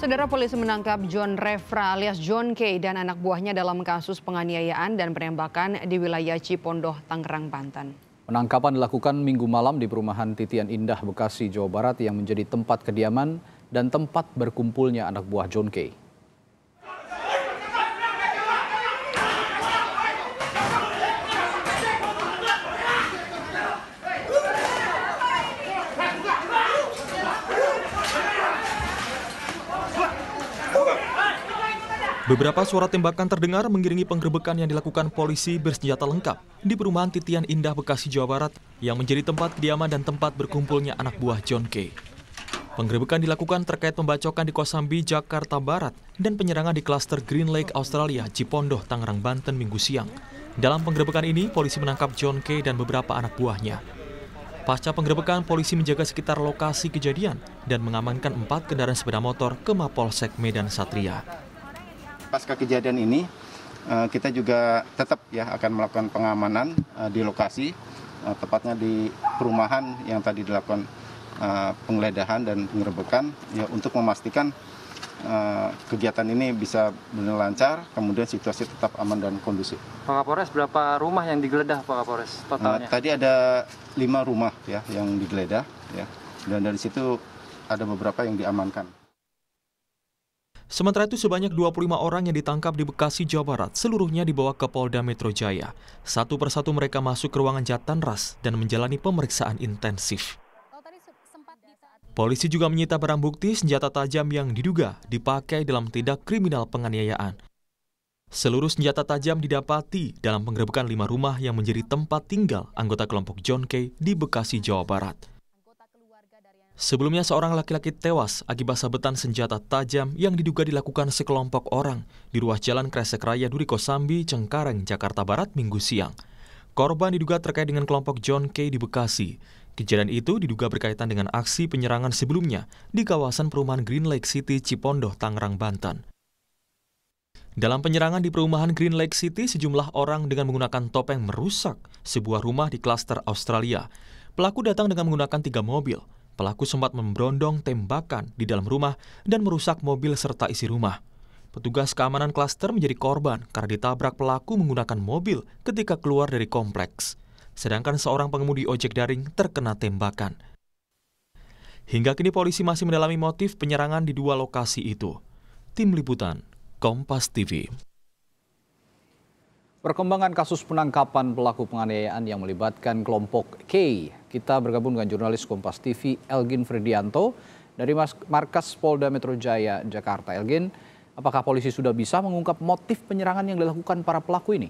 Saudara polisi menangkap John Refra alias John K dan anak buahnya dalam kasus penganiayaan dan penembakan di wilayah Cipondoh, Tangerang, Banten. Penangkapan dilakukan minggu malam di perumahan Titian Indah, Bekasi, Jawa Barat yang menjadi tempat kediaman dan tempat berkumpulnya anak buah John K. Beberapa suara tembakan terdengar mengiringi penggerbekan yang dilakukan polisi bersenjata lengkap di perumahan Titian Indah, Bekasi, Jawa Barat yang menjadi tempat kediaman dan tempat berkumpulnya anak buah John K. Penggerbekan dilakukan terkait pembacokan di Kosambi, Jakarta Barat dan penyerangan di klaster Green Lake, Australia, Cipondoh, Tangerang, Banten, Minggu siang. Dalam penggerbekan ini, polisi menangkap John K. dan beberapa anak buahnya. Pasca penggerbekan, polisi menjaga sekitar lokasi kejadian dan mengamankan empat kendaraan sepeda motor ke Mapolsek Medan Satria pasca kejadian ini eh, kita juga tetap ya akan melakukan pengamanan eh, di lokasi eh, tepatnya di perumahan yang tadi dilakukan penggeledahan dan penggerbekan ya untuk memastikan kegiatan ini bisa benar lancar, kemudian situasi tetap aman dan kondusif. Pak Kapolres, berapa rumah yang digeledah Pak Kapolres totalnya? tadi ada lima rumah ya yang digeledah ya, dan dari situ ada beberapa yang diamankan. Sementara itu sebanyak 25 orang yang ditangkap di Bekasi, Jawa Barat, seluruhnya dibawa ke Polda Metro Jaya. Satu persatu mereka masuk ke ruangan ras dan menjalani pemeriksaan intensif. Polisi juga menyita barang bukti senjata tajam yang diduga dipakai dalam tindak kriminal penganiayaan. Seluruh senjata tajam didapati dalam penggerebekan lima rumah yang menjadi tempat tinggal anggota kelompok John Kay di Bekasi, Jawa Barat. Sebelumnya seorang laki-laki tewas akibat sabetan senjata tajam yang diduga dilakukan sekelompok orang di ruas jalan Kresek Raya Duri Kosambi Cengkareng, Jakarta Barat, Minggu siang. Korban diduga terkait dengan kelompok John K. di Bekasi. Kejadian itu diduga berkaitan dengan aksi penyerangan sebelumnya di kawasan perumahan Green Lake City, Cipondoh, Tangerang, Banten. Dalam penyerangan di perumahan Green Lake City, sejumlah orang dengan menggunakan topeng merusak sebuah rumah di klaster Australia. Pelaku datang dengan menggunakan tiga mobil. Pelaku sempat memberondong tembakan di dalam rumah dan merusak mobil serta isi rumah. Petugas keamanan klaster menjadi korban karena ditabrak pelaku menggunakan mobil ketika keluar dari kompleks. Sedangkan seorang pengemudi ojek daring terkena tembakan. Hingga kini polisi masih mendalami motif penyerangan di dua lokasi itu. Tim Liputan, Kompas TV. Perkembangan kasus penangkapan pelaku penganiayaan yang melibatkan kelompok K. Kita bergabung dengan jurnalis Kompas TV Elgin Fredianto dari Markas Polda Metro Jaya, Jakarta. Elgin, apakah polisi sudah bisa mengungkap motif penyerangan yang dilakukan para pelaku ini?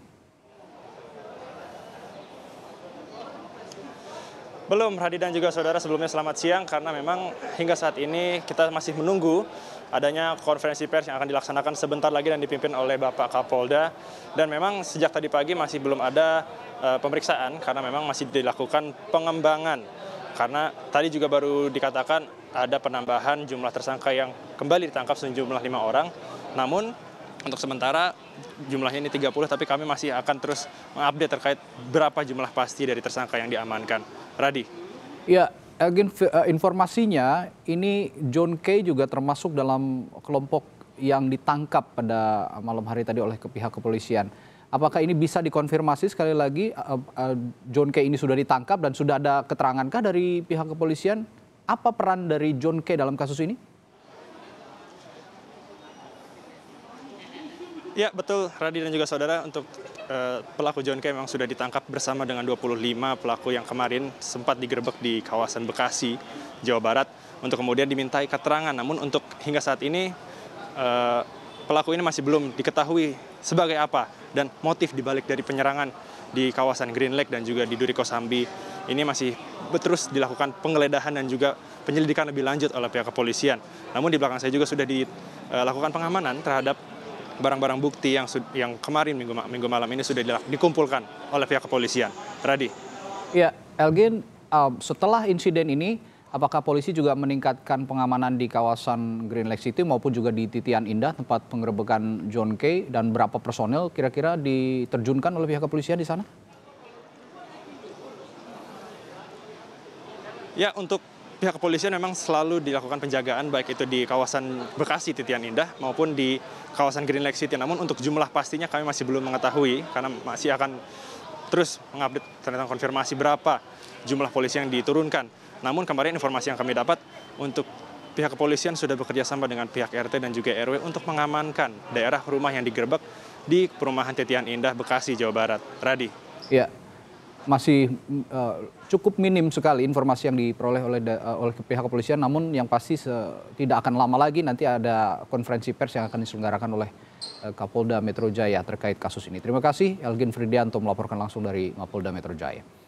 Belum, Radi dan juga saudara sebelumnya selamat siang karena memang hingga saat ini kita masih menunggu adanya konferensi pers yang akan dilaksanakan sebentar lagi dan dipimpin oleh Bapak Kapolda. Dan memang sejak tadi pagi masih belum ada uh, pemeriksaan karena memang masih dilakukan pengembangan. Karena tadi juga baru dikatakan ada penambahan jumlah tersangka yang kembali ditangkap sejumlah lima orang. Namun untuk sementara jumlahnya ini 30 tapi kami masih akan terus mengupdate terkait berapa jumlah pasti dari tersangka yang diamankan. Radi. Ya, eh, informasinya ini John Kay juga termasuk dalam kelompok yang ditangkap pada malam hari tadi oleh pihak kepolisian. Apakah ini bisa dikonfirmasi sekali lagi eh, eh, John Kay ini sudah ditangkap dan sudah ada keterangankah dari pihak kepolisian? Apa peran dari John Kay dalam kasus ini? Ya betul, Radi dan juga saudara untuk uh, pelaku John K memang sudah ditangkap bersama dengan 25 pelaku yang kemarin sempat digerebek di kawasan Bekasi, Jawa Barat untuk kemudian dimintai keterangan. Namun untuk hingga saat ini uh, pelaku ini masih belum diketahui sebagai apa dan motif dibalik dari penyerangan di kawasan Green Lake dan juga di Duri Kosambi ini masih terus dilakukan penggeledahan dan juga penyelidikan lebih lanjut oleh pihak kepolisian. Namun di belakang saya juga sudah dilakukan eh, pengamanan terhadap barang-barang bukti yang yang kemarin minggu minggu malam ini sudah dikumpulkan oleh pihak kepolisian. Radi. Ya, Elgin, um, setelah insiden ini apakah polisi juga meningkatkan pengamanan di kawasan Green Lake City maupun juga di Titian Indah tempat penggerebekan John Kay dan berapa personel kira-kira diterjunkan oleh pihak kepolisian di sana? Ya, untuk pihak kepolisian memang selalu dilakukan penjagaan baik itu di kawasan Bekasi Titian Indah maupun di kawasan Green Lake City. Namun untuk jumlah pastinya kami masih belum mengetahui karena masih akan terus mengupdate tentang konfirmasi berapa jumlah polisi yang diturunkan. Namun kemarin informasi yang kami dapat untuk pihak kepolisian sudah bekerja sama dengan pihak RT dan juga RW untuk mengamankan daerah rumah yang digerebek di perumahan Titian Indah Bekasi Jawa Barat. Radi. Ya, masih uh, cukup minim sekali informasi yang diperoleh oleh uh, oleh pihak kepolisian namun yang pasti tidak akan lama lagi nanti ada konferensi pers yang akan diselenggarakan oleh uh, Kapolda Metro Jaya terkait kasus ini. Terima kasih Elgin Fridianto melaporkan langsung dari Mapolda Metro Jaya.